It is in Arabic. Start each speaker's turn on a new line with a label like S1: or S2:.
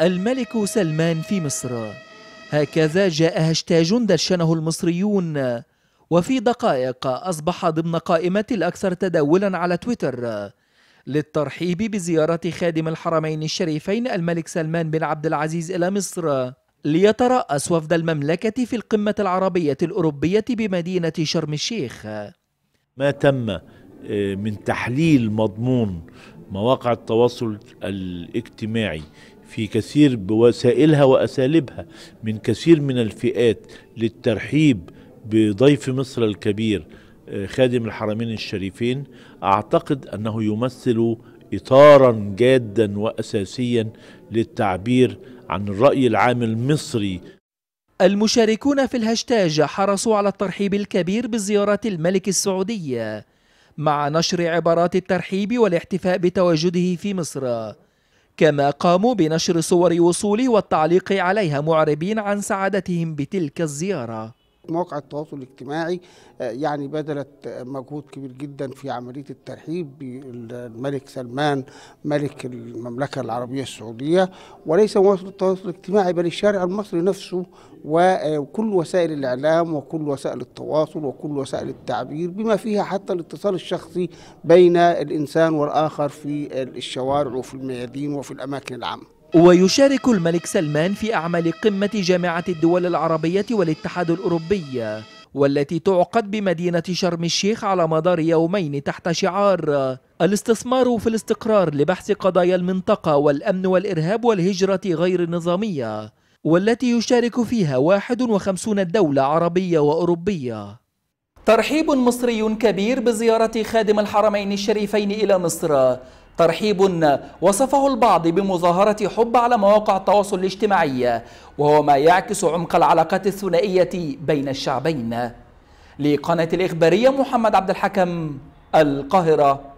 S1: الملك سلمان في مصر هكذا جاء هاشتاج دشنه المصريون وفي دقائق أصبح ضمن قائمة الأكثر تداولا على تويتر للترحيب بزيارة خادم الحرمين الشريفين الملك سلمان بن عبد العزيز إلى مصر ليترأس وفد المملكة في القمة العربية الأوروبية بمدينة شرم الشيخ
S2: ما تم آه، من تحليل مضمون مواقع التواصل الاجتماعي في كثير بوسائلها واساليبها من كثير من الفئات للترحيب بضيف مصر الكبير آه، خادم الحرمين الشريفين اعتقد انه يمثل اطارا جادا واساسيا للتعبير عن الراي العام المصري المشاركون في
S1: الهاشتاج حرصوا على الترحيب الكبير بزياره الملك السعوديه مع نشر عبارات الترحيب والاحتفاء بتواجده في مصر كما قاموا بنشر صور وصوله والتعليق عليها معربين عن سعادتهم بتلك الزيارة
S3: مواقع التواصل الاجتماعي آه، يعني بذلت مجهود كبير جدا في عملية الترحيب بالملك سلمان ملك المملكة العربية السعودية وليس مواقع التواصل الاجتماعي بل الشارع المصري نفسه آه، وكل وسائل الإعلام وكل وسائل التواصل وكل وسائل التعبير بما فيها حتى الاتصال الشخصي بين الإنسان والآخر في الشوارع وفي الميادين وفي الأماكن العامة
S1: ويشارك الملك سلمان في أعمال قمة جامعة الدول العربية والاتحاد الأوروبي والتي تعقد بمدينة شرم الشيخ على مدار يومين تحت شعار الاستثمار في الاستقرار لبحث قضايا المنطقة والأمن والإرهاب والهجرة غير النظامية والتي يشارك فيها 51 دولة عربية وأوروبية ترحيب مصري كبير بزيارة خادم الحرمين الشريفين إلى مصر ترحيب وصفه البعض بمظاهرة حب على مواقع التواصل الاجتماعي وهو ما يعكس عمق العلاقات الثنائية بين الشعبين لقناة الإخبارية محمد عبد الحكم القاهرة